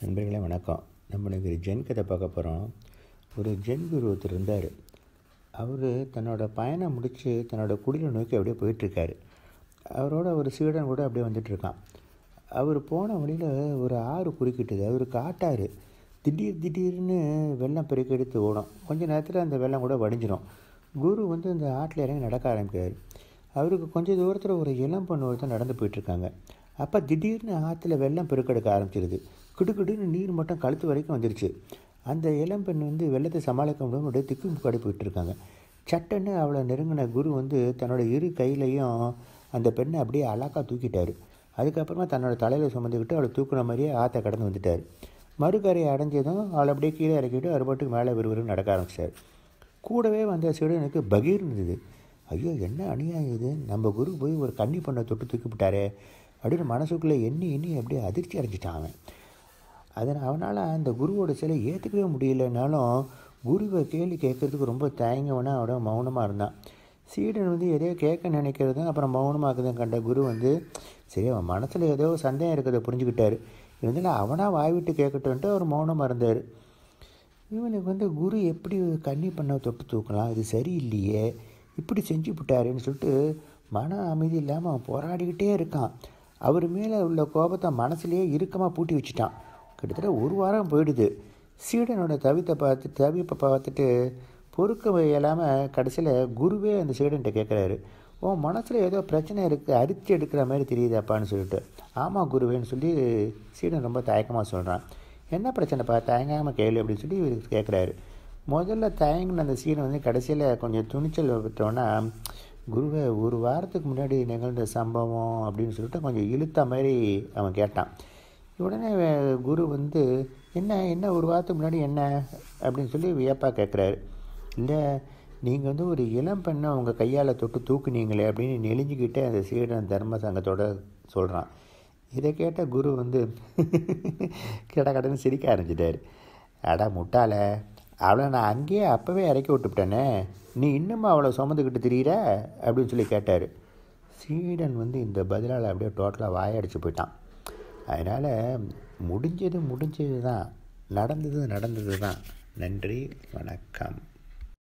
நண்பர்களே வணக்கம் நம்மளுக்கு ஜென் கதை பார்க்க போகிறோம் ஒரு ஜென் குரு ஒருத்தர் இருந்தார் அவர் தன்னோட பயணம் முடித்து தன்னோட குடியில் நோக்கி அப்படியே போயிட்டுருக்காரு அவரோட ஒரு சீடன் கூட அப்படியே வந்துட்டுருக்கான் அவர் போன வழியில் ஒரு ஆறு குறுக்கிட்டது அவர் காட்டாறு திடீர் திடீர்னு வெள்ளம் பெருக்கெடுத்து ஓடும் கொஞ்சம் நேரத்தில் அந்த வெள்ளம் கூட வடிஞ்சிடும் குரு வந்து அந்த ஆட்டில் இறங்கி நடக்க ஆரம்பிக்கிறார் அவருக்கு கொஞ்சம் தூரத்தில் ஒரு பொண்ணு ஒருத்தர் நடந்து போயிட்டுருக்காங்க அப்போ திடீர்னு ஆற்றுல வெள்ளம் பெருக்கெடுக்க ஆரம்பிச்சிருது கிடுக்கிடுன்னு நீர் மட்டும் கழுத்து வரைக்கும் வந்துருச்சு அந்த இளம்பெண் வந்து வெள்ளத்தை சமாளிக்க முடியும் அப்படியே திக்கு முக்காடி போயிட்டுருக்காங்க சட்டன்னு அவளை நெருங்கின குரு வந்து தன்னோட இரு கையிலையும் அந்த பெண்ணை அப்படியே அழகாக தூக்கிட்டார் அதுக்கப்புறமா தன்னோட தலையில் சுமந்துக்கிட்டு அவளை தூக்குன மாதிரியே ஆற்ற கடந்து வந்துட்டார் மறுக்கரையை அடைஞ்சதும் அவளை அப்படியே கீழே இறக்கிட்டு அறுபாட்டுக்கு மேலே விறுவிறும் நடக்க ஆரம்பிச்சார் கூடவே வந்த எனக்கு பகீர் இருந்தது ஐயோ என்ன அநியாயம் இது நம்ம குரு போய் ஒரு கன்னி பொண்ணை தொட்டு தூக்கிவிட்டாரே அப்படின்னு மனசுக்குள்ளே எண்ணி எண்ணி அப்படியே அதிர்ச்சி அடைஞ்சிட்டான் அவன் அதனால் அவனால் அந்த குருவோட சிலை ஏற்றுக்கவே முடியலைனாலும் குருவை கேள்வி கேட்குறதுக்கு ரொம்ப தயங்கவனா அவட மௌனமாக இருந்தான் சீடன் வந்து எதையோ கேட்க நினைக்கிறதும் அப்புறம் மௌனமாக்குதும் கண்ட குரு வந்து சரி அவன் மனசில் ஏதோ சந்தேகம் இருக்கிறத புரிஞ்சுக்கிட்டாரு இருந்தாலும் அவனாக வாய்விட்டு கேட்கட்டும்ட்டு அவர் மௌனமாக இருந்தார் இவனுக்கு வந்து குரு எப்படி கண்ணி பண்ண தொட்டு தூக்கலாம் இது சரியில்லையே இப்படி செஞ்சு விட்டாருன்னு சொல்லிட்டு மன அமைதி இல்லாமல் அவன் போராடிக்கிட்டே இருக்கான் அவர் மேலே உள்ள கோபத்தை மனசுலேயே இறுக்கமாக பூட்டி வச்சுட்டான் கிட்டத்தட்ட ஒரு வாரம் போயிடுது சீடனோட தவித்தை பார்த்து தவிப்பை பார்த்துட்டு பொறுக்க இல்லாமல் கடைசியில் குருவே அந்த சீடன்ட்ட கேட்குறாரு உன் மனசில் ஏதோ பிரச்சனை இருக்குது அரித்து எடுக்கிற மாதிரி தெரியுது அப்பான்னு சொல்லிட்டு ஆமாம் குருவேன்னு சொல்லி சீடன் ரொம்ப தயக்கமாக சொல்கிறான் என்ன பிரச்சனைப்பா தயங்காமல் கேளு அப்படின்னு சொல்லி இவர் கேட்குறாரு முதல்ல தயங்கின அந்த சீடன் வந்து கடைசியில் கொஞ்சம் துணிச்சல் விட்டோன்னா குருவை ஒரு வாரத்துக்கு முன்னாடி நிகழ்ந்த சம்பவம் அப்படின்னு சொல்லிட்டு கொஞ்சம் இழுத்த மாதிரி அவன் கேட்டான் உடனே குரு வந்து என்ன என்ன ஒரு வாரத்துக்கு முன்னாடி என்ன அப்படின்னு சொல்லி வியப்பாக கேட்குறாரு இல்லை நீங்கள் வந்து ஒரு இளம் பெண்ணை உங்கள் கையால் தொட்டு தூக்குனீங்களே அப்படின்னு நெளிஞ்சிக்கிட்டே அந்த சீடன் தர்ம சங்கத்தோட சொல்கிறான் இதை கேட்ட குரு வந்து கிட கடன்னு சிரிக்க ஆரம்பிச்சிட்டார் அடா முட்டால அவளை நான் அங்கேயே அப்போவே இறக்கி விட்டுவிட்டேனே நீ இன்னும் அவளை சுமந்துக்கிட்டு திரியிற அப்படின்னு சொல்லி கேட்டார் சீடன் வந்து இந்த பதிலால் அப்படியே டோட்டலாக வாயடிச்சு போயிட்டான் அதனால் முடிஞ்சது முடிஞ்சது தான் நடந்தது நடந்தது தான் நன்றி வணக்கம்